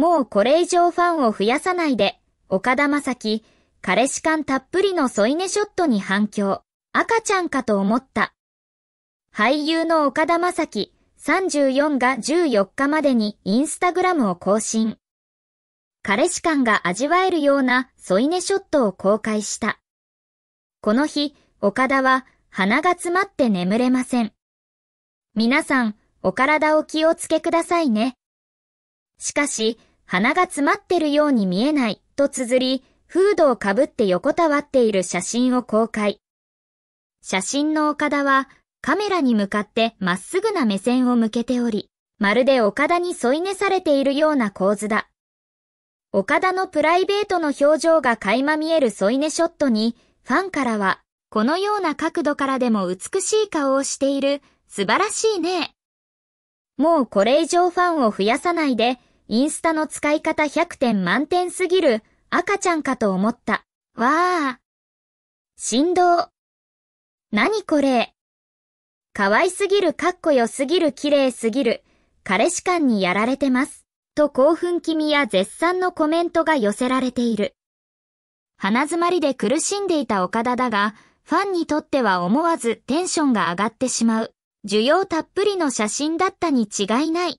もうこれ以上ファンを増やさないで、岡田正樹、彼氏感たっぷりの添い寝ショットに反響、赤ちゃんかと思った。俳優の岡田正樹、34が14日までにインスタグラムを更新。彼氏感が味わえるような添い寝ショットを公開した。この日、岡田は鼻が詰まって眠れません。皆さん、お体を気をつけくださいね。しかし、鼻が詰まってるように見えないと綴り、フードをかぶって横たわっている写真を公開。写真の岡田はカメラに向かってまっすぐな目線を向けており、まるで岡田に添い寝されているような構図だ。岡田のプライベートの表情が垣間見える添い寝ショットに、ファンからは、このような角度からでも美しい顔をしている、素晴らしいね。もうこれ以上ファンを増やさないで、インスタの使い方100点満点すぎる赤ちゃんかと思った。わあ。振動。何これ。可愛すぎるかっこよすぎる綺麗すぎる彼氏感にやられてます。と興奮気味や絶賛のコメントが寄せられている。鼻詰まりで苦しんでいた岡田だが、ファンにとっては思わずテンションが上がってしまう。需要たっぷりの写真だったに違いない。